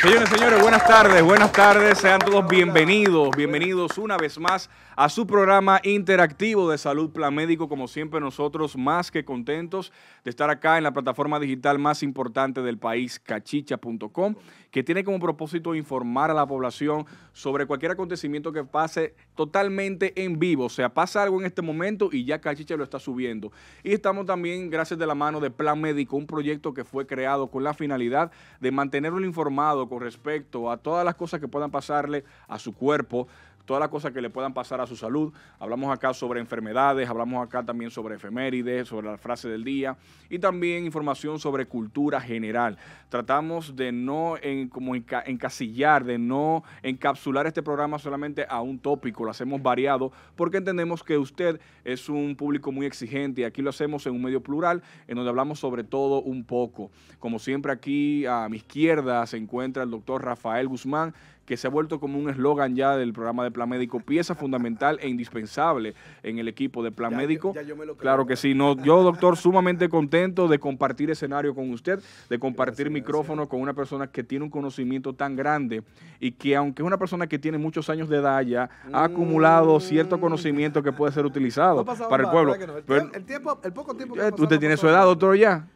Señores, señores, buenas tardes, buenas tardes. Sean todos bienvenidos, bienvenidos una vez más a su programa interactivo de Salud Plan Médico. Como siempre, nosotros más que contentos de estar acá en la plataforma digital más importante del país, cachicha.com, que tiene como propósito informar a la población sobre cualquier acontecimiento que pase totalmente en vivo. O sea, pasa algo en este momento y ya Cachicha lo está subiendo. Y estamos también, gracias de la mano de Plan Médico, un proyecto que fue creado con la finalidad de mantenerlo informado con respecto a todas las cosas que puedan pasarle a su cuerpo, todas las cosas que le puedan pasar a su salud. Hablamos acá sobre enfermedades, hablamos acá también sobre efemérides, sobre la frase del día y también información sobre cultura general. Tratamos de no en, encasillar, de no encapsular este programa solamente a un tópico, lo hacemos variado porque entendemos que usted es un público muy exigente y aquí lo hacemos en un medio plural en donde hablamos sobre todo un poco. Como siempre aquí a mi izquierda se encuentra el doctor Rafael Guzmán, que se ha vuelto como un eslogan ya del programa de Plan Médico, pieza fundamental e indispensable en el equipo de Plan Médico. claro que sí, no, yo doctor sumamente contento de compartir escenario con usted, de compartir micrófono con una persona que tiene un conocimiento tan grande y que aunque es una persona que tiene muchos años de edad ya, ha acumulado cierto mm. conocimiento que puede ser utilizado para el pueblo. Usted tiene su edad, doctor, ya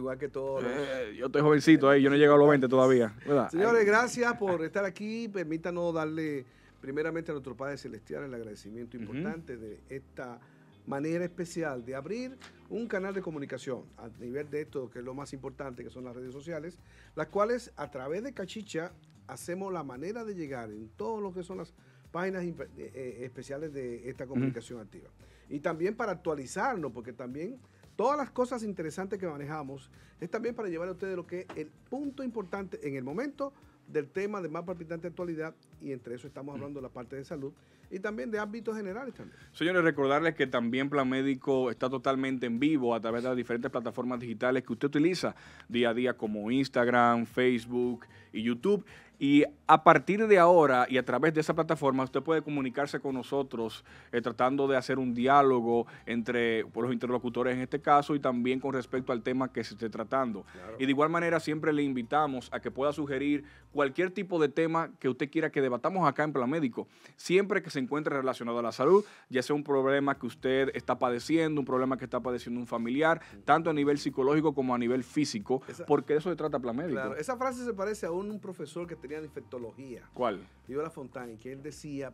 igual que todo eh, yo estoy jovencito ahí, yo no he llegado a los 20 todavía. Señores, gracias por estar aquí. Permítanos darle primeramente a nuestro Padre Celestial el agradecimiento importante de esta manera especial de abrir un canal de comunicación a nivel de esto, que es lo más importante, que son las redes sociales, las cuales a través de Cachicha hacemos la manera de llegar en todo lo que son las páginas eh, eh, especiales de esta comunicación activa. Y también para actualizarnos, porque también Todas las cosas interesantes que manejamos es también para llevar a ustedes lo que es el punto importante en el momento del tema de más palpitante actualidad y entre eso estamos hablando de la parte de salud y también de ámbitos generales también. Señores, recordarles que también Plan Médico está totalmente en vivo a través de las diferentes plataformas digitales que usted utiliza día a día como Instagram, Facebook y YouTube. Y a partir de ahora y a través de esa plataforma, usted puede comunicarse con nosotros eh, tratando de hacer un diálogo entre los interlocutores en este caso y también con respecto al tema que se esté tratando. Y de igual manera, siempre le invitamos a que pueda sugerir cualquier tipo de tema que usted quiera que debatamos Estamos acá en Plan Médico, siempre que se encuentre relacionado a la salud, ya sea un problema que usted está padeciendo, un problema que está padeciendo un familiar, tanto a nivel psicológico como a nivel físico, porque de eso se trata Plan Médico. Claro, esa frase se parece a un, profesor que tenía infectología. ¿Cuál? a la y que él decía,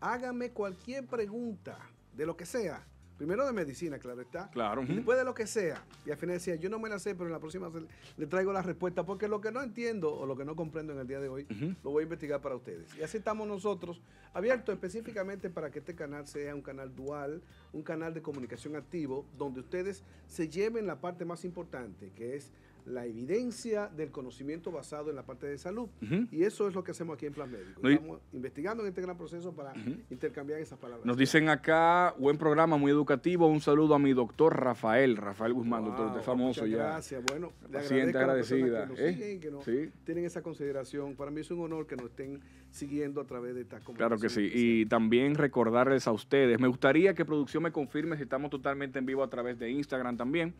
hágame cualquier pregunta, de lo que sea, Primero de medicina, claro está. Claro. después de lo que sea. Y al final decía, yo no me la sé, pero en la próxima le traigo la respuesta, porque lo que no entiendo o lo que no comprendo en el día de hoy, lo voy a investigar para ustedes. Y así estamos nosotros, abiertos específicamente para que este canal sea un canal dual, un canal de comunicación activo, donde ustedes se lleven la parte más importante, que es la evidencia del conocimiento basado en la parte de salud. Y eso es lo que hacemos aquí en Plan Médico. Estamos investigando en este gran proceso para intercambiar esas palabras. Nos dicen acá, buen programa, muy educativo. Un saludo a mi doctor Rafael, Rafael Guzmán, doctor, usted famoso ya. Gracias, bueno, le agradezco agradecida. ¿Sí? tienen esa consideración. Para mí es un honor que nos estén siguiendo a través de esta conversación. Claro que sí. Y también recordarles a ustedes, me gustaría que producción me confirme si estamos totalmente en vivo a través de Instagram también.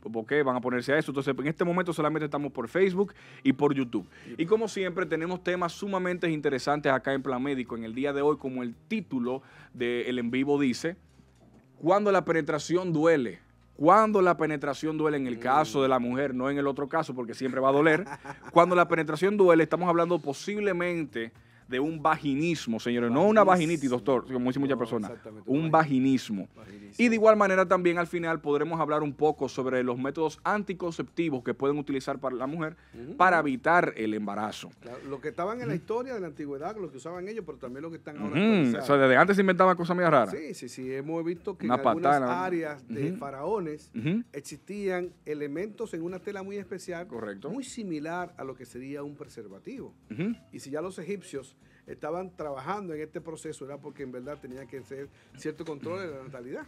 ¿Por qué van a ponerse a eso. Entonces, en este momento solamente estamos por Facebook y por YouTube. Y como siempre, tenemos temas sumamente interesantes acá en Plan Médico en el día de hoy, como el título del en vivo dice, cuando la penetración duele cuando la penetración duele en el caso de la mujer, no en el otro caso, porque siempre va a doler. Cuando la penetración duele, estamos hablando posiblemente de un vaginismo, señores. No una vaginitis, doctor, como dicen muchas personas. Un vaginismo. Y de igual manera también al final podremos hablar un poco sobre los métodos anticonceptivos que pueden utilizar para la mujer para evitar el embarazo. lo que estaban en la historia de la antigüedad, lo que usaban ellos, pero también lo que están ahora. O sea, desde antes se inventaban cosas medio raras. Sí, sí, sí. Hemos visto que en algunas áreas de faraones existían elementos en una tela muy especial, Correcto. muy similar a lo que sería un preservativo. Y si ya los egipcios estaban trabajando en este proceso era porque en verdad tenía que ser cierto control de la natalidad.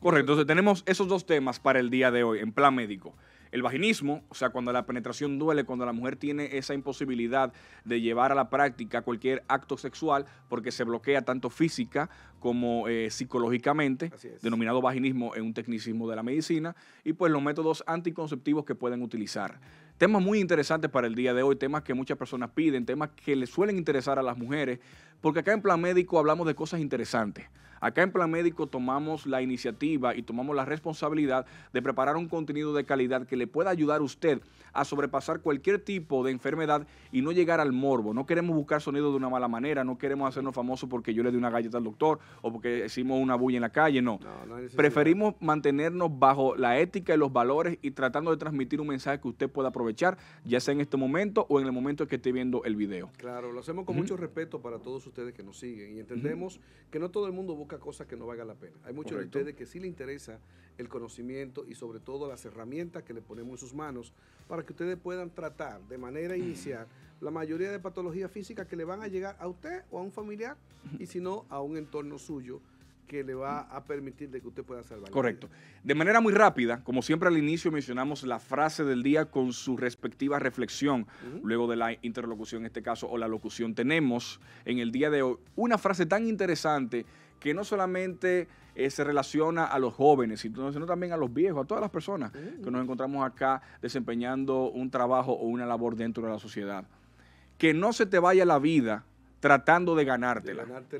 Correcto, entonces tenemos esos dos temas para el día de hoy en plan médico. El vaginismo, o sea, cuando la penetración duele, cuando la mujer tiene esa imposibilidad de llevar a la práctica cualquier acto sexual porque se bloquea tanto física como eh, psicológicamente, denominado vaginismo en un tecnicismo de la medicina, y pues los métodos anticonceptivos que pueden utilizar. Temas muy interesantes para el día de hoy, temas que muchas personas piden, temas que les suelen interesar a las mujeres, porque acá en Plan Médico hablamos de cosas interesantes. Acá en Plan Médico tomamos la iniciativa y tomamos la responsabilidad de preparar un contenido de calidad que le pueda ayudar a usted a sobrepasar cualquier tipo de enfermedad y no llegar al morbo. No queremos buscar sonido de una mala manera, no queremos hacernos famosos porque yo le di una galleta al doctor o porque hicimos una bulla en la calle, no. Preferimos mantenernos bajo la ética y los valores y tratando de transmitir un mensaje que usted pueda aprovechar, ya sea en este momento o en el momento que esté viendo el video. Claro, lo hacemos con mucho respeto para todos ustedes ustedes que nos siguen y entendemos que no todo el mundo busca cosas que no valgan la pena. Hay muchos de ustedes que sí le interesa el conocimiento y sobre todo las herramientas que le ponemos en sus manos para que ustedes puedan tratar de manera inicial la mayoría de patologías físicas que le van a llegar a usted o a un familiar y si no a un entorno suyo que le va a permitir que usted pueda salvar. Correcto. De manera muy rápida, como siempre al inicio mencionamos la frase del día con su respectiva reflexión, luego de la interlocución en este caso o la locución tenemos en el día de hoy una frase tan interesante que no solamente eh, se relaciona a los jóvenes, sino, también a los viejos, a todas las personas que nos encontramos acá desempeñando un trabajo o una labor dentro de la sociedad. Que no se te vaya la vida tratando de ganártela. ganarte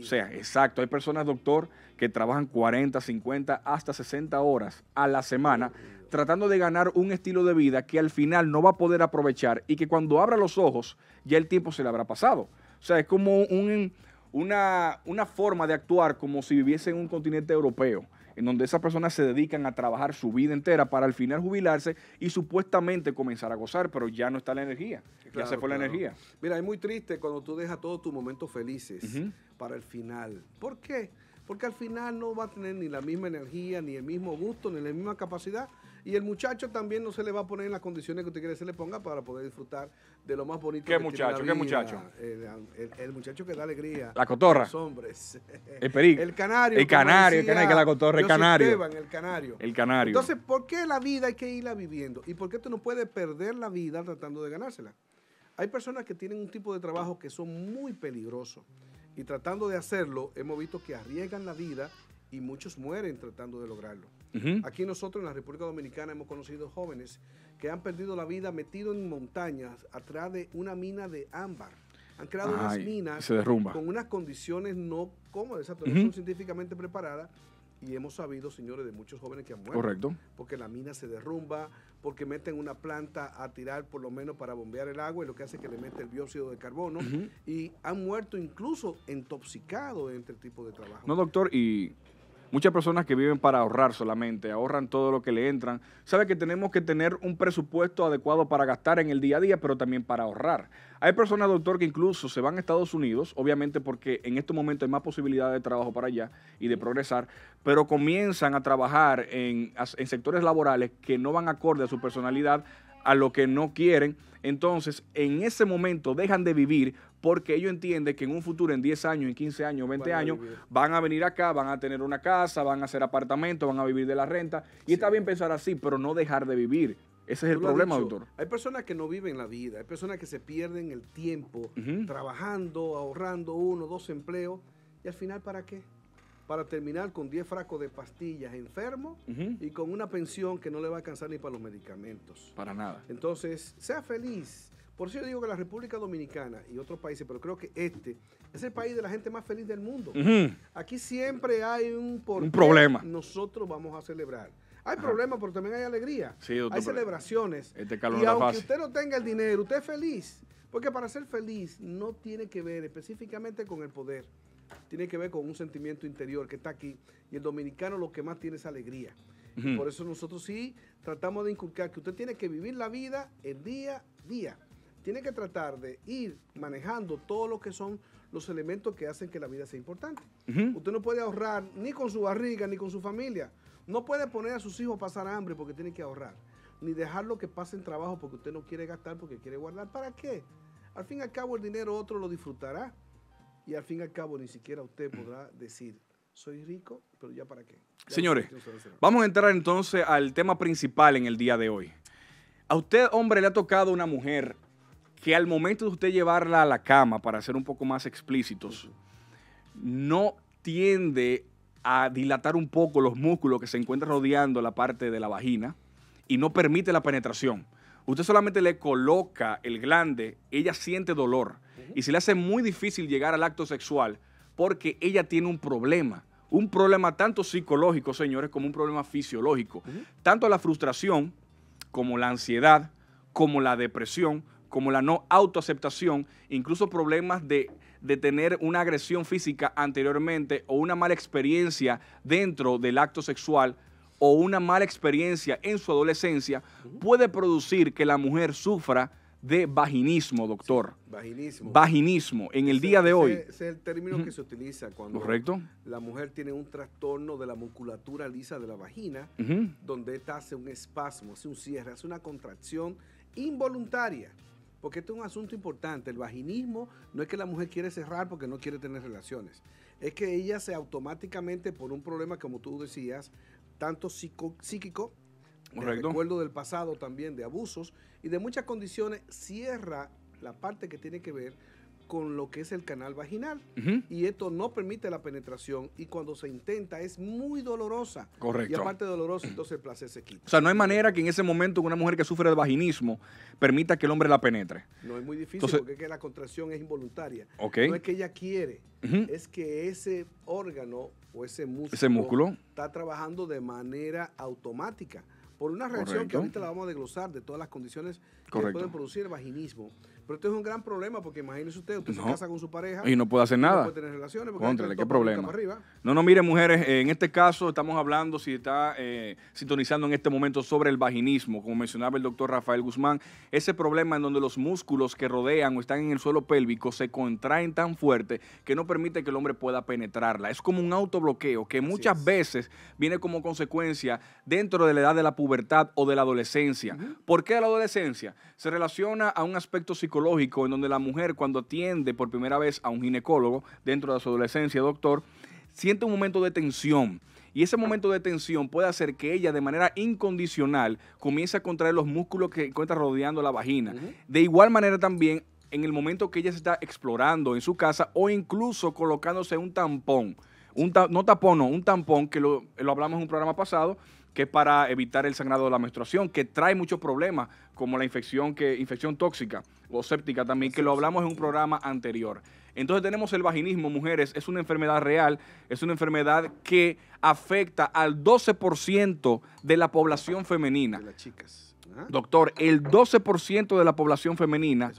O sea, exacto. Hay personas, doctor, que trabajan 40, 50, hasta 60 horas a la semana tratando de ganar un estilo de vida que al final no va a poder aprovechar y que cuando abra los ojos ya el tiempo se le habrá pasado. O sea, es como un, una forma de actuar como si viviese en un continente europeo en donde esas personas se dedican a trabajar su vida entera para al final jubilarse y supuestamente comenzar a gozar, pero ya no está la energía, ya se fue la energía. Mira, es muy triste cuando tú dejas todos tus momentos felices para el final. ¿Por qué? Porque al final no va a tener ni la misma energía, ni el mismo gusto, ni la misma capacidad y el muchacho también no se le va a poner en las condiciones que usted quiere que se le ponga para poder disfrutar de lo más bonito. que muchacho? Tiene la vida, ¿Qué muchacho? El, el, muchacho que da alegría. La cotorra. los hombres. El perico. El canario. El canario, el canario la cotorra, el canario. el canario. El canario. Entonces, ¿por qué la vida hay que irla viviendo? ¿Y por qué tú no puedes perder la vida tratando de ganársela? Hay personas que tienen un tipo de trabajo que son muy peligrosos y tratando de hacerlo hemos visto que arriesgan la vida y muchos mueren tratando de lograrlo. Aquí nosotros en la República Dominicana hemos conocido jóvenes que han perdido la vida metidos en montañas atrás de una mina de ámbar. Han creado unas minas con unas condiciones no cómodas, no son científicamente preparadas. Y hemos sabido, señores, de muchos jóvenes que han muerto. Correcto. Porque la mina se derrumba, porque meten una planta a tirar por lo menos para bombear el agua, y lo que hace es que le mete el dióxido de carbono. Y han muerto incluso intoxicados entre el tipo de trabajo. No, doctor, y Muchas personas que viven para ahorrar solamente, ahorran todo lo que le entran. Sabe que tenemos que tener un presupuesto adecuado para gastar en el día a día, pero también para ahorrar. Hay personas, doctor, que incluso se van a Estados Unidos, obviamente porque en estos momentos hay más posibilidades de trabajo para allá y de progresar, pero comienzan a trabajar en, en sectores laborales que no van acorde a su personalidad a lo que no quieren, entonces en ese momento dejan de vivir porque ellos entienden que en un futuro, en 10 años, en 15 años, 20 años, van a venir acá, van a tener una casa, van a hacer apartamento, van a vivir de la renta. Y está bien pensar así, pero no dejar de vivir. Ese es el problema, doctor. Hay personas que no viven la vida, hay personas que se pierden el tiempo trabajando, ahorrando uno, dos empleos, y al final, ¿para qué? para terminar con 10 fracos de pastillas enfermo y con una pensión que no le va a alcanzar ni para los medicamentos. Para nada. Entonces, sea feliz. Por eso yo digo que la República Dominicana y otros países, pero creo que este es el país de la gente más feliz del mundo. Aquí siempre hay un, problema. Nosotros vamos a celebrar. Hay problemas, pero también hay alegría. Sí, hay celebraciones. Este y aunque usted no tenga el dinero, usted es feliz. Porque para ser feliz no tiene que ver específicamente con el poder tiene que ver con un sentimiento interior que está aquí y el dominicano lo que más tiene es alegría. y Por eso nosotros sí tratamos de inculcar que usted tiene que vivir la vida el día a día. Tiene que tratar de ir manejando todo lo que son los elementos que hacen que la vida sea importante. Usted no puede ahorrar ni con su barriga ni con su familia. No puede poner a sus hijos a pasar hambre porque tiene que ahorrar. Ni dejarlo que pasen trabajo porque usted no quiere gastar, porque quiere guardar. ¿Para qué? Al fin y al cabo el dinero otro lo disfrutará y al fin y al cabo ni siquiera usted podrá decir, soy rico, pero ya para qué. Señores, vamos a entrar entonces al tema principal en el día de hoy. A usted, hombre, le ha tocado una mujer que al momento de usted llevarla a la cama, para ser un poco más explícitos, no tiende a dilatar un poco los músculos que se encuentran rodeando la parte de la vagina y no permite la penetración. Usted solamente le coloca el glande, ella siente dolor y se le hace muy difícil llegar al acto sexual porque ella tiene un problema. Un problema tanto psicológico, señores, como un problema fisiológico. Tanto la frustración como la ansiedad, como la depresión, como la no autoaceptación, incluso problemas de, de, tener una agresión física anteriormente o una mala experiencia dentro del acto sexual o una mala experiencia en su adolescencia, puede producir que la mujer sufra de vaginismo, doctor. vaginismo. Vaginismo, en el día de hoy. Ese, es el término que se utiliza cuando la mujer tiene un trastorno de la musculatura lisa de la vagina, donde esta hace un espasmo, hace un cierre, hace una contracción involuntaria. Porque esto es un asunto importante. El vaginismo no es que la mujer quiere cerrar porque no quiere tener relaciones. Es que ella se automáticamente, por un problema, como tú decías, tanto psíquico recuerdo del pasado también, de abusos y de muchas condiciones, cierra la parte que tiene que ver con lo que es el canal vaginal. Y esto no permite la penetración y cuando se intenta es muy dolorosa. Correcto. Y aparte de dolorosa, entonces el placer se quita. O sea, no hay manera que en ese momento una mujer que sufre de vaginismo permita que el hombre la penetre. No, es muy difícil porque es que la contracción es involuntaria. No es que ella quiere, es que ese órgano o ese músculo está trabajando de manera automática por una reacción que ahorita la vamos a desglosar de todas las condiciones que pueden producir vaginismo. Pero esto es un gran problema porque imagínese usted, usted se casa con su pareja. Y no puede hacer nada. No puede tener relaciones. Porque Contrale, qué problema. No, no, mire, mujeres, eh, en este caso estamos hablando, si está eh, sintonizando en este momento sobre el vaginismo, como mencionaba el doctor Rafael Guzmán, ese problema en donde los músculos que rodean o están en el suelo pélvico se contraen tan fuerte que no permite que el hombre pueda penetrarla. Es como un autobloqueo que muchas veces viene como consecuencia dentro de la edad de la pubertad o de la adolescencia. ¿Por qué la adolescencia? Se relaciona a un aspecto psicológico en donde la mujer cuando atiende por primera vez a un ginecólogo dentro de su adolescencia, doctor, siente un momento de tensión. Y ese momento de tensión puede hacer que ella de manera incondicional comience a contraer los músculos que encuentra rodeando la vagina. De igual manera también en el momento que ella se está explorando en su casa o incluso colocándose un tampón. Un no tampón no, un tampón que lo, lo hablamos en un programa pasado, que es para evitar el sangrado de la menstruación, que trae muchos problemas, como la infección, que, infección tóxica o séptica también, que lo hablamos en un programa anterior. Entonces tenemos el vaginismo, mujeres, es una enfermedad real, es una enfermedad que afecta al 12% de la población femenina. las chicas. ¿ah? Doctor, el 12% de la población femenina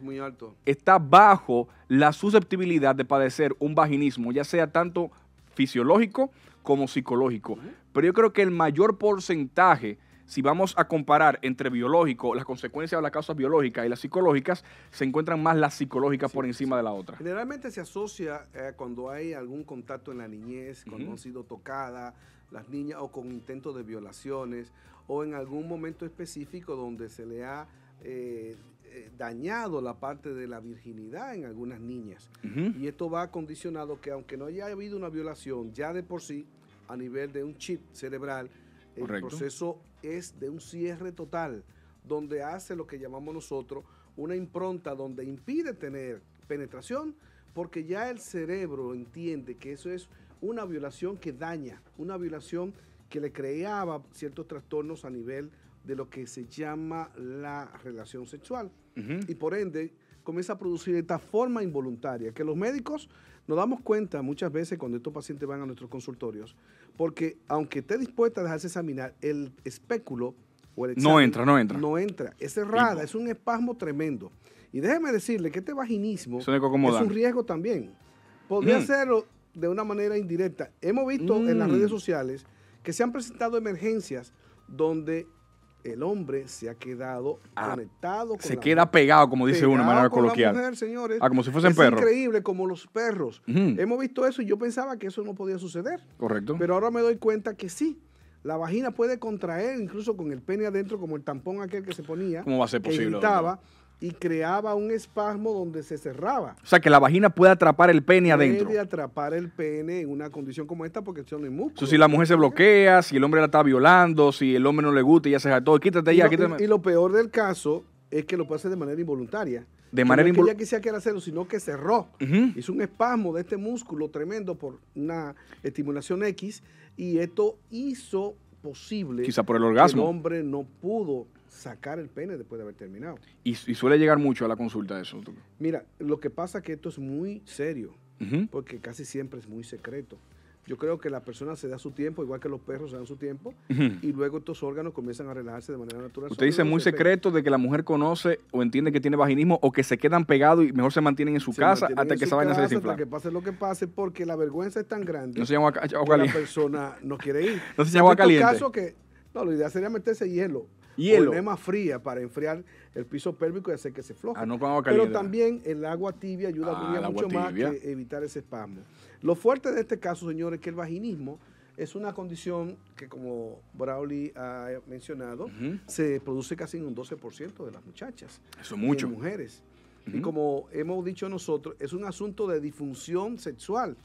está bajo la susceptibilidad de padecer un vaginismo, ya sea tanto fisiológico como psicológico. Pero yo creo que el mayor porcentaje, si vamos a comparar entre biológico, las consecuencias de las causas biológicas y las psicológicas, se encuentran más las psicológicas por encima de la otra. Generalmente se asocia eh, cuando hay algún contacto en la niñez, cuando han sido tocadas las niñas o con intentos de violaciones o en algún momento específico donde se le ha... Eh, eh, dañado la parte de la virginidad en algunas niñas. Y esto va condicionado que aunque no haya habido una violación, ya de por sí a nivel de un chip cerebral, el proceso es de un cierre total, donde hace lo que llamamos nosotros una impronta donde impide tener penetración, porque ya el cerebro entiende que eso es una violación que daña, una violación que le creaba ciertos trastornos a nivel de lo que se llama la relación sexual. Y por ende comienza a producir esta forma involuntaria, que los médicos nos damos cuenta muchas veces cuando estos pacientes van a nuestros consultorios, porque aunque esté dispuesta a dejarse examinar, el espéculo o el No entra, no entra. No entra. Es cerrada, es un espasmo tremendo. Y déjeme decirle que este vaginismo es un riesgo también. Podría hacerlo mm. de una manera indirecta. Hemos visto en las mm. redes sociales que se han presentado emergencias donde el hombre se ha quedado ah, conectado Se queda pegado, como dice uno manera coloquial. Ah, como si fuesen perros. Es increíble, como los perros. Hemos visto eso y yo pensaba que eso no podía suceder. Correcto. Pero ahora me doy cuenta que sí. La vagina puede contraer incluso con el pene adentro, como el tampón aquel que se ponía. ¿Cómo va a ser posible? y creaba un espasmo donde se cerraba. O sea, que la vagina puede atrapar el pene adentro. Puede atrapar el pene en una condición como esta porque son no músculo. si la mujer se bloquea, si el hombre la está violando, si el hombre no le gusta y ya se todo, quítate ya, y lo, quítate. Y lo peor del caso es que lo puede hacer de manera involuntaria. De manera no involuntaria. Es que ella quisiera hacerlo, sino que cerró. Hizo un espasmo de este músculo tremendo por una estimulación X y esto hizo posible Quizá por el orgasmo. Que el hombre no pudo sacar el pene después de haber terminado. Y, suele llegar mucho a la consulta eso. Mira, lo que pasa es que esto es muy serio, porque casi siempre es muy secreto. Yo creo que la persona se da su tiempo, igual que los perros se dan su tiempo, y luego estos órganos comienzan a relajarse de manera natural. Usted dice muy secreto de que la mujer conoce o entiende que tiene vaginismo o que se quedan pegados y mejor se mantienen en su casa hasta que se vayan a hacer Hasta que pase lo que pase, porque la vergüenza es tan grande. No se que la persona no quiere ir. no se llama caliente. caso que, no, la idea sería meterse hielo hielo. más fría para enfriar el piso pélvico y hacer que se floje. Ah, Pero también el agua tibia ayuda ah, mucho más que evitar ese espasmo. Lo fuerte de este caso, señores, es que el vaginismo es una condición que, como Brawley ha mencionado, se produce casi en un 12% de las muchachas. Eso mucho. De mujeres. Y como hemos dicho nosotros, es un asunto de disfunción sexual,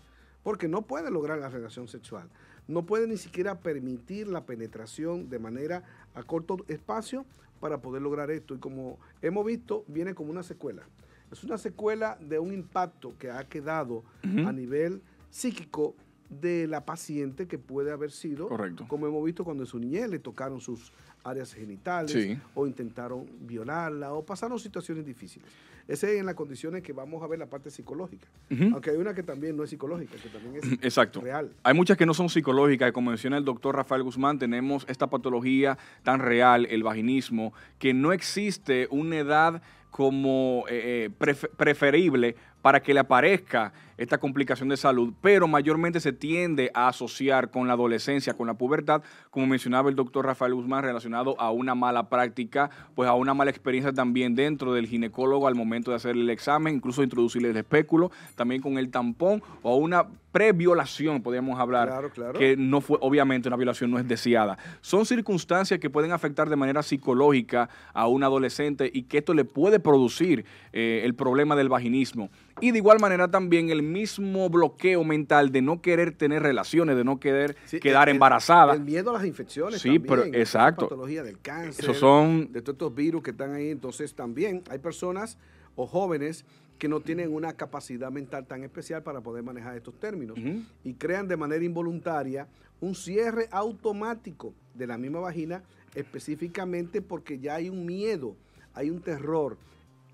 porque no puede lograr la relación sexual. No puede ni siquiera permitir la penetración de manera a corto espacio para poder lograr esto. Y como hemos visto, viene como una secuela. Es una secuela de un impacto que ha quedado a nivel psíquico de la paciente que puede haber sido, Correcto. como hemos visto cuando su niñez le tocaron sus áreas genitales o intentaron violarla o pasaron situaciones difíciles. Esa es en las condiciones que vamos a ver la parte psicológica. Aunque hay una que también no es psicológica, que también es real. Hay muchas que no son psicológicas. Como menciona el doctor Rafael Guzmán, tenemos esta patología tan real, el vaginismo, que no existe una edad como eh, eh preferible para que le aparezca esta complicación de salud, pero mayormente se tiende a asociar con la adolescencia, con la pubertad, como mencionaba el doctor Rafael Guzmán, relacionado a una mala práctica, pues a una mala experiencia también dentro del ginecólogo al momento de hacer el examen, incluso introducirle el espéculo, también con el tampón o a una previolación, podríamos hablar, que no fue, obviamente una violación no es deseada. Son circunstancias que pueden afectar de manera psicológica a un adolescente y que esto le puede producir eh, el problema del vaginismo. Y de igual manera también el mismo bloqueo mental de no querer tener relaciones, de no querer quedar embarazada. El miedo a las infecciones. Sí, pero exacto. Patología del cáncer. son... De todos estos virus que están ahí. Entonces también hay personas o jóvenes que no tienen una capacidad mental tan especial para poder manejar estos términos y crean de manera involuntaria un cierre automático de la misma vagina específicamente porque ya hay un miedo, hay un terror,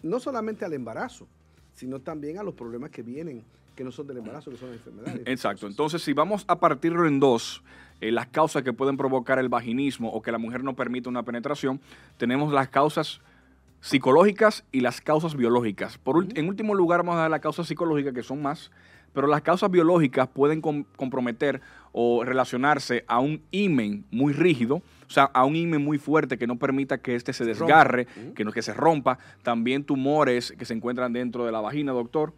no solamente al embarazo, sino también a los problemas que vienen, que no son del embarazo, que son las enfermedades. Exacto. Entonces, si vamos a partirlo en dos, eh, las causas que pueden provocar el vaginismo o que la mujer no permite una penetración, tenemos las causas psicológicas y las causas biológicas. Por, en último lugar, vamos a dar las causas psicológicas, que son más, pero las causas biológicas pueden comprometer o relacionarse a un imen muy rígido, o sea, a un imen muy fuerte que no permita que este se desgarre, que, no, que se rompa. También tumores que se encuentran dentro de la vagina, doctor.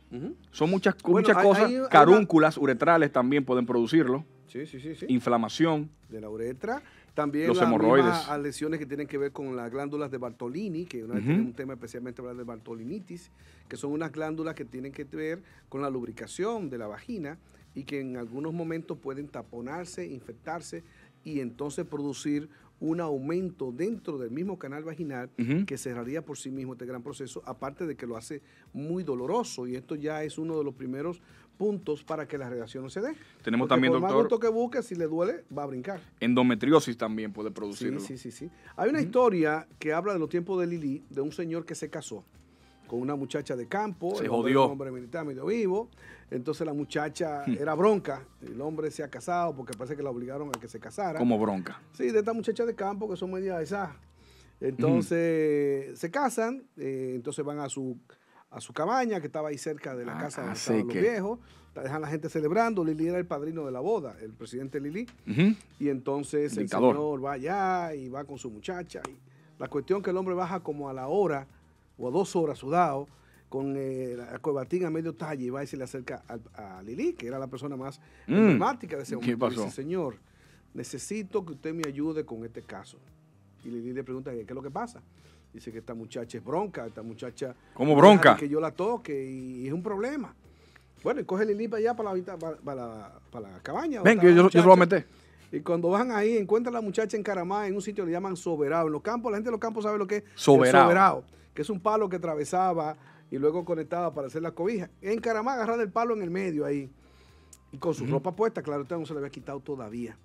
Son muchas, muchas cosas. carúnculas uretrales también pueden producirlo. Sí, sí, sí, sí. Inflamación. De la uretra. También los hemorroides. Las ah, lesiones que tienen que ver con las glándulas de Bartolini, que una vez un tema especialmente hablar de Bartolinitis, que son unas glándulas que tienen que ver con la lubricación de la vagina y que en algunos momentos pueden taponarse, infectarse y entonces producir un aumento dentro del mismo canal vaginal que se que cerraría por sí mismo este gran proceso, aparte de que lo hace muy doloroso y esto ya es uno de los primeros puntos para que la relación no se dé. Tenemos también, por doctor. Más que busque, si le duele, va a brincar. Endometriosis también puede producirlo. Sí, sí, sí. Hay una historia que habla de los tiempos de Lili, de un señor que se casó con una muchacha de campo. Se jodió. un hombre militar medio vivo. Entonces la muchacha hmm. era bronca. El hombre se ha casado porque parece que la obligaron a que se casara. Como bronca. Sí, de esta muchacha de campo que son media esas. Entonces se casan, eh, entonces van a su a su cabaña, que estaba ahí cerca de la ah, casa de donde ah, estaban los viejos. Dejan la gente celebrando. Lili era el padrino de la boda, el presidente Lili. Y entonces el, señor va allá y va con su muchacha. Y la cuestión que el hombre baja como a la hora o a dos horas sudado con eh, la cuebatina a medio talle y va y se le acerca a, Lili, que era la persona más mm. emblemática de ese momento. ¿Qué dice, señor, necesito que usted me ayude con este caso. Y Lili le pregunta, ¿qué es lo que pasa? Dice que esta muchacha es bronca, esta muchacha... ¿Cómo bronca? Que yo la toque y es un problema. Bueno, y coge Lili para allá, para la, para, la cabaña. Ven, yo, yo, lo voy Y cuando van ahí, encuentran a la muchacha en Caramá, en un sitio que le llaman soberado. En los campos, la gente de los campos sabe lo que es soberado. que es un palo que atravesaba y luego conectaba para hacer la cobija. en Caramá, agarran el palo en el medio ahí. Y con su ropa puesta, claro, no este se le había quitado todavía.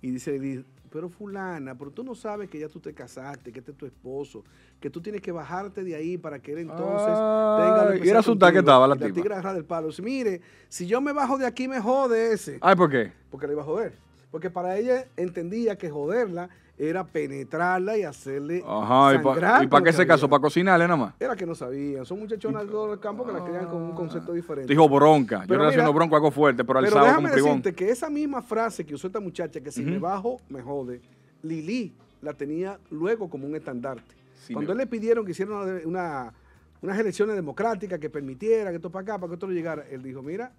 Y dice, pero fulana, pero tú no sabes que ya tú te casaste, que este es tu esposo, que tú tienes que bajarte de ahí para que él entonces ah, tenga... Y era su que estaba la tigra. del palo. mire, si yo me bajo de aquí me jode ese. Ay, ¿por qué? Porque le iba a joder porque para ella entendía que joderla era penetrarla y hacerle Ajá, ¿y para qué se casó? ¿Para cocinarle nada más? Era que no sabían. Son muchachonas el campo que la ah. crean con un concepto diferente. Dijo bronca. Yo relaciono bronco algo fuerte, pero, pero como decirte que esa misma frase que usó esta muchacha, que si me bajo, me jode, Lili la tenía luego como un estandarte. Cuando él le pidieron que hicieran una, unas elecciones democráticas que permitiera que esto para acá, para que esto no llegara, él dijo, mira,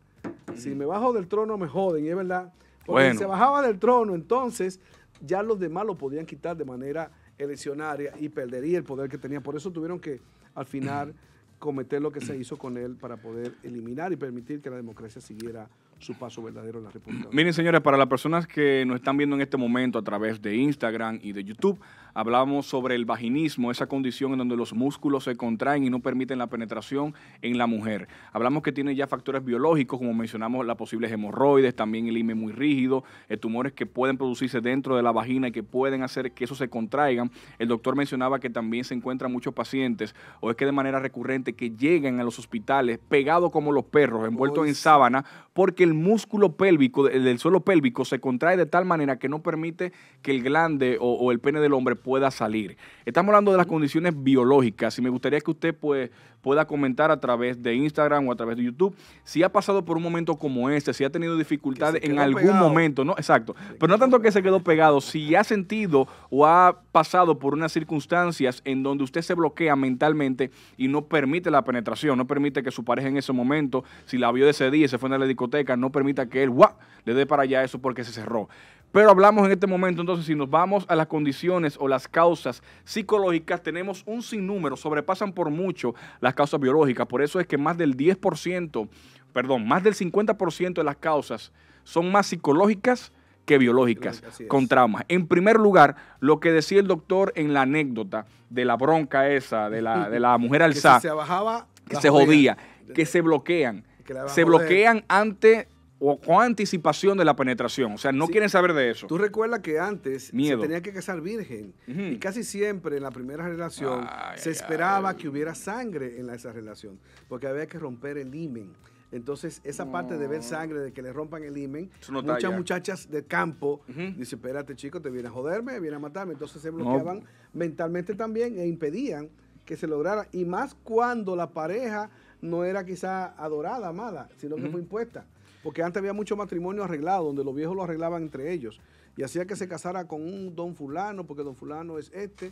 si me bajo del trono me joden, y es verdad porque si se bajaba del trono, entonces ya los demás lo podían quitar de manera eleccionaria y perdería el poder que tenía. Por eso tuvieron que, al final, cometer lo que se hizo con él para poder eliminar y permitir que la democracia siguiera su paso verdadero en la República. Miren, señores, para las personas que nos están viendo en este momento a través de Instagram y de YouTube, hablamos sobre el vaginismo, esa condición en donde los músculos se contraen y no permiten la penetración en la mujer. Hablamos que tiene ya factores biológicos, como mencionamos, las posibles hemorroides, también el IME muy rígido, eh, tumores que pueden producirse dentro de la vagina y que pueden hacer que eso se contraigan. El doctor mencionaba que también se encuentran muchos pacientes, o es que de manera recurrente, que llegan a los hospitales pegados como los perros, envueltos en sábana, porque el el músculo pélvico, del suelo pélvico, se contrae de tal manera que no permite que el glande o, o el pene del hombre pueda salir. Estamos hablando de las condiciones biológicas y me gustaría que usted pues pueda comentar a través de Instagram o a través de YouTube. Si ha pasado por un momento como este, si ha tenido dificultades en algún momento, no, exacto, pero no tanto que se quedó pegado, si ha sentido o ha pasado por unas circunstancias en donde usted se bloquea mentalmente y no permite la penetración, no permite que su pareja en ese momento, si la vio de ese día y se fue a la discoteca, no permita que él ¡guau! le dé para allá eso porque se cerró. Pero hablamos en este momento, entonces, si nos vamos a las condiciones o las causas psicológicas, tenemos un sinnúmero, sobrepasan por mucho las causas biológicas. Por eso es que más del 10%, perdón, más del 50% de las causas son más psicológicas que biológicas, con traumas. En primer lugar, lo que decía el doctor en la anécdota de la bronca esa, de la, mujer alzada, que, se, bajaba, que se jodía, que se bloquean, se bloquean ante o con anticipación de la penetración. O sea, no quieren saber de eso. Tú recuerdas que antes se tenía que casar virgen. Y casi siempre en la primera relación se esperaba que hubiera sangre en esa relación. Porque había que romper el himen. Entonces, esa parte de ver sangre, de que le rompan el himen, muchas muchachas de campo dice, dicen, espérate chico, te viene a joderme, viene a matarme. Entonces se bloqueaban mentalmente también e impedían que se lograra. Y más cuando la pareja no era quizá adorada, amada, sino que fue impuesta. Porque antes había mucho matrimonio arreglado, donde los viejos lo arreglaban entre ellos. Y hacía que se casara con un don fulano, porque don fulano es este.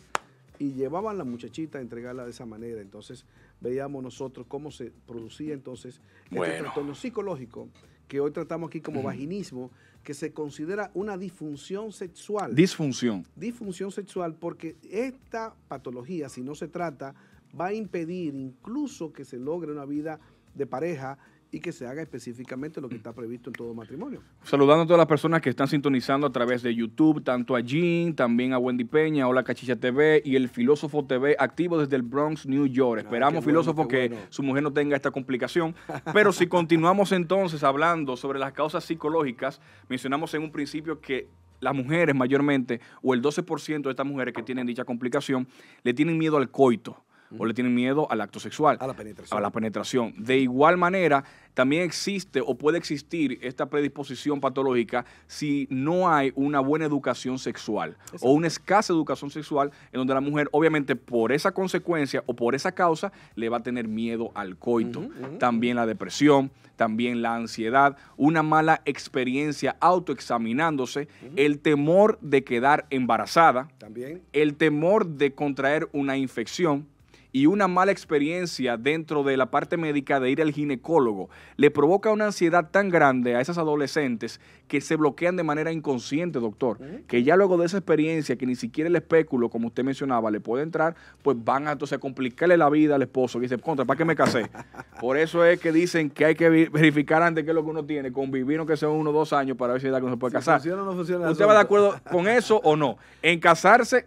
Y llevaban la muchachita a entregarla de esa manera. Entonces veíamos nosotros cómo se producía entonces este trastorno psicológico que hoy tratamos aquí como vaginismo, que se considera una disfunción sexual. Disfunción. Disfunción sexual porque esta patología, si no se trata, va a impedir incluso que se logre una vida de pareja y que se haga específicamente lo que está previsto en todo matrimonio. Saludando a todas las personas que están sintonizando a través de YouTube, tanto a Jean, también a Wendy Peña, Hola Cachicha TV y el Filósofo TV, activo desde el Bronx, New York. Esperamos, Filósofo, que su mujer no tenga esta complicación. Pero si continuamos entonces hablando sobre las causas psicológicas, mencionamos en un principio que las mujeres mayormente, o el 12% de estas mujeres que tienen dicha complicación, le tienen miedo al coito o le tienen miedo al acto sexual. A la penetración. A la penetración. De igual manera, también existe o puede existir esta predisposición patológica si no hay una buena educación sexual o una escasa educación sexual en donde la mujer, obviamente, por esa consecuencia o por esa causa, le va a tener miedo al coito. También la depresión, también la ansiedad, una mala experiencia autoexaminándose, el temor de quedar embarazada, también el temor de contraer una infección y una mala experiencia dentro de la parte médica de ir al ginecólogo le provoca una ansiedad tan grande a esas adolescentes que se bloquean de manera inconsciente, doctor, que ya luego de esa experiencia que ni siquiera el espéculo, como usted mencionaba, le puede entrar, pues van a entonces a complicarle la vida al esposo que dice, contra, ¿para qué me casé? Por eso es que dicen que hay que verificar antes qué es lo que uno tiene, convivir que sea uno o dos años para ver si es que uno se puede casar. no ¿Usted va de acuerdo con eso o no? En casarse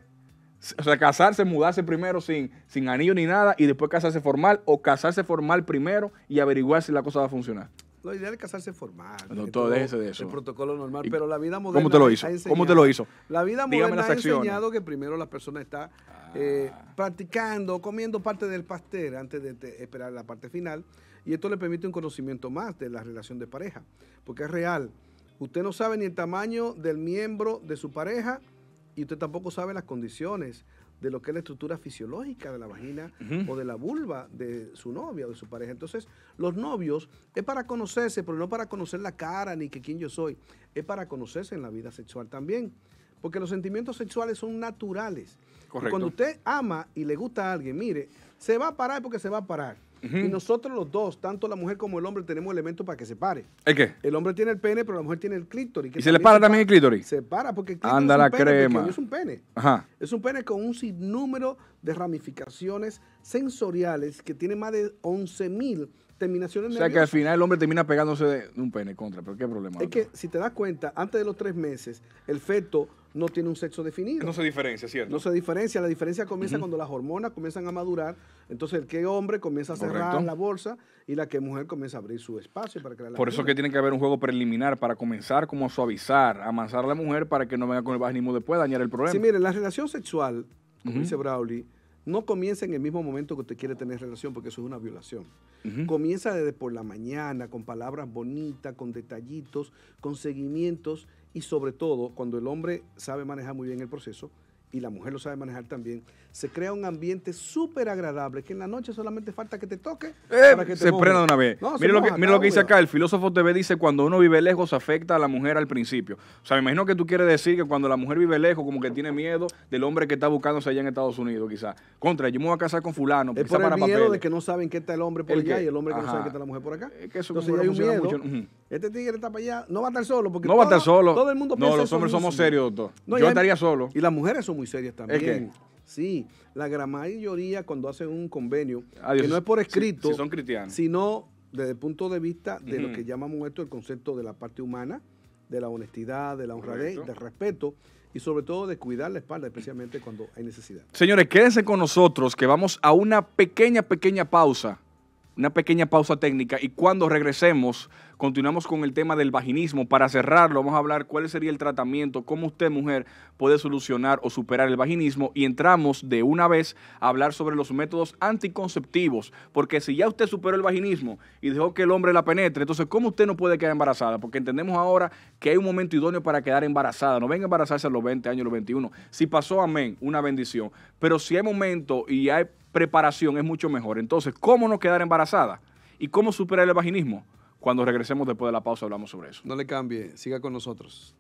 o sea, casarse, mudarse primero sin, sin anillo ni nada y después casarse formal o casarse formal primero y averiguar si la cosa va a funcionar. Lo ideal es casarse formal. No, todo déjese de eso. El protocolo normal, pero la vida moderna. ¿Cómo te lo hizo? ¿Cómo te lo hizo? La vida moderna ha ¿eh? enseñado que primero la persona está ah. eh, practicando, comiendo parte del pastel antes de, esperar la parte final. Y esto le permite un conocimiento más de la relación de pareja, porque es real. Usted no sabe ni el tamaño del miembro de su pareja y usted tampoco sabe las condiciones de lo que es la estructura fisiológica de la vagina o de la vulva de su novia o de su pareja. Entonces, los novios es para conocerse, pero no para conocer la cara ni que quién yo soy. Es para conocerse en la vida sexual también. Porque los sentimientos sexuales son naturales. cuando usted ama y le gusta a alguien, mire, se va a parar porque se va a parar. Y nosotros los dos, tanto la mujer como el hombre, tenemos elementos para que se pare. ¿El qué? El hombre tiene el pene, pero la mujer tiene el clítoris. ¿Y se le para también el clítoris? Se para porque el clítoris Anda la crema. es un pene. Es un pene con un sinnúmero de ramificaciones sensoriales que tiene más de 11.000 terminaciones O sea que al final el hombre termina pegándose de un pene contra, pero qué problema. Es que si te das cuenta, antes de los tres meses, el feto no tiene un sexo definido. No se diferencia, ¿cierto? No se diferencia. La diferencia comienza cuando las hormonas comienzan a madurar. Entonces, el que hombre comienza a cerrar la bolsa y la que mujer comienza a abrir su espacio para que la Por eso eso que tiene que haber un juego preliminar para comenzar como a suavizar, amasar a la mujer para que no venga con el vaginismo después, dañar el problema. Sí, mire, la relación sexual, como dice Brawley, no comienza en el mismo momento que usted quiere tener relación, porque eso es una violación. Comienza desde por la mañana, con palabras bonitas, con detallitos, con seguimientos y sobre todo, cuando el hombre sabe manejar muy bien el proceso y la mujer lo sabe manejar también, se crea un ambiente súper agradable, que en la noche solamente falta que te toque eh, para que te Se prenda una vez. Mira lo, que, lo que dice acá, el filósofo TV dice, cuando uno vive lejos afecta a la mujer al principio. O sea, me imagino que tú quieres decir que cuando la mujer vive lejos, como que tiene miedo del hombre que está buscándose allá en Estados Unidos, quizás. Contra, yo me voy a casar con fulano, es por el miedo de que no saben qué está el hombre por allá y el hombre que no sabe qué está la mujer por acá. Es que eso Entonces, hay un miedo. Mucho. Este tigre está para allá, no va a estar solo. Porque no todo, va a estar solo. el mundo piensa No, los hombres somos serios, doctor. yo estaría solo. Y las mujeres son muy serias también. Sí, la gran mayoría cuando hacen un convenio, ah, que no es por escrito, son cristianos. sino desde el punto de vista de lo que llamamos esto el concepto de la parte humana, de la honestidad, de la honradez, del respeto y sobre todo de cuidar la espalda, especialmente cuando hay necesidad. Señores, quédense con nosotros que vamos a una pequeña, pequeña pausa, una pequeña pausa técnica y cuando regresemos Continuamos con el tema del vaginismo. Para cerrarlo, vamos a hablar cuál sería el tratamiento, cómo usted, mujer, puede solucionar o superar el vaginismo. Y entramos de una vez a hablar sobre los métodos anticonceptivos. Porque si ya usted superó el vaginismo y dejó que el hombre la penetre, entonces, ¿cómo usted no puede quedar embarazada? Porque entendemos ahora que hay un momento idóneo para quedar embarazada. No venga a embarazarse a los 20 años, los 21. Si pasó, amén, una bendición. Pero si hay momento y hay preparación, es mucho mejor. Entonces, ¿cómo no quedar embarazada? ¿Y cómo superar el vaginismo? Cuando regresemos después de la pausa hablamos sobre eso. No le cambie, siga con nosotros.